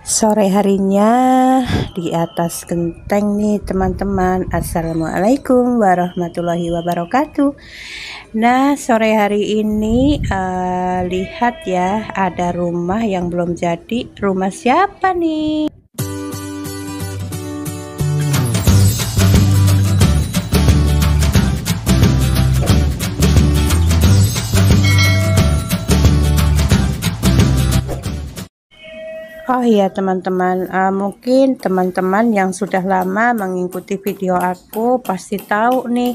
sore harinya di atas genteng nih teman-teman Assalamualaikum warahmatullahi wabarakatuh Nah sore hari ini uh, lihat ya ada rumah yang belum jadi rumah siapa nih Oh iya teman-teman, uh, mungkin teman-teman yang sudah lama mengikuti video aku pasti tahu nih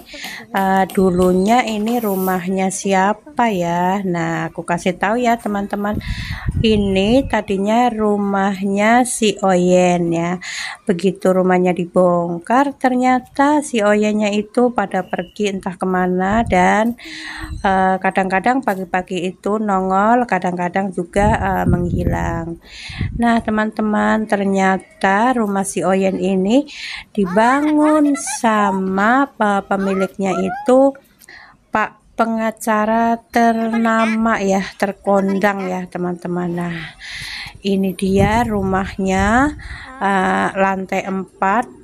uh, dulunya ini rumahnya siapa ya. Nah aku kasih tahu ya teman-teman, ini tadinya rumahnya si Oyen ya. Begitu rumahnya dibongkar, ternyata si Oyennya itu pada pergi entah kemana dan ah, kadang-kadang uh, pagi-pagi itu nongol, kadang-kadang juga uh, menghilang. Nah, Nah teman-teman ternyata rumah si Oyen ini dibangun sama e, pemiliknya itu Pak pengacara ternama ya terkondang ya teman-teman nah ini dia rumahnya uh, lantai 4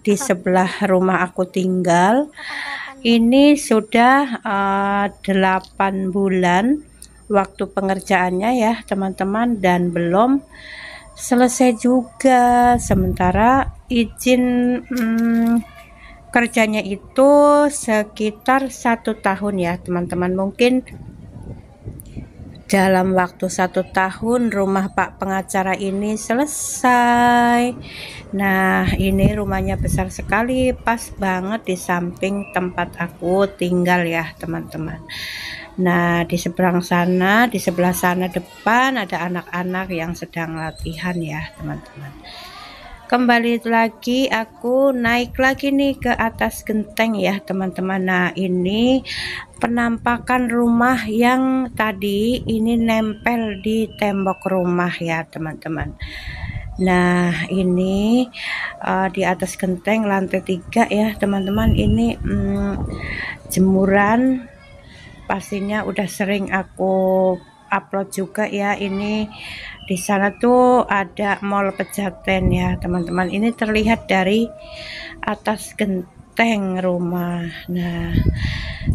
di sebelah rumah aku tinggal ini sudah uh, e, 8 bulan waktu pengerjaannya ya teman-teman dan belum selesai juga sementara izin hmm, kerjanya itu sekitar satu tahun ya teman-teman mungkin dalam waktu satu tahun rumah pak pengacara ini selesai nah ini rumahnya besar sekali pas banget di samping tempat aku tinggal ya teman-teman Nah, di seberang sana, di sebelah sana depan ada anak-anak yang sedang latihan ya, teman-teman. Kembali lagi aku naik lagi nih ke atas genteng ya, teman-teman. Nah, ini penampakan rumah yang tadi ini nempel di tembok rumah ya, teman-teman. Nah, ini uh, di atas genteng lantai tiga ya, teman-teman. Ini mm, jemuran pastinya udah sering aku upload juga ya ini di sana tuh ada mall pejaten ya teman-teman ini terlihat dari atas genteng rumah nah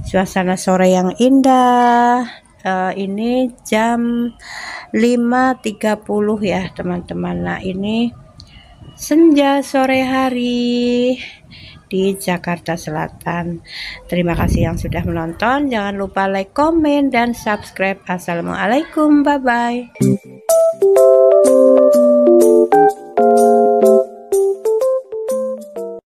suasana sore yang indah uh, ini jam 5.30 ya teman-teman nah ini senja sore hari di Jakarta Selatan. Terima kasih yang sudah menonton. Jangan lupa like, komen, dan subscribe. Assalamualaikum, bye-bye.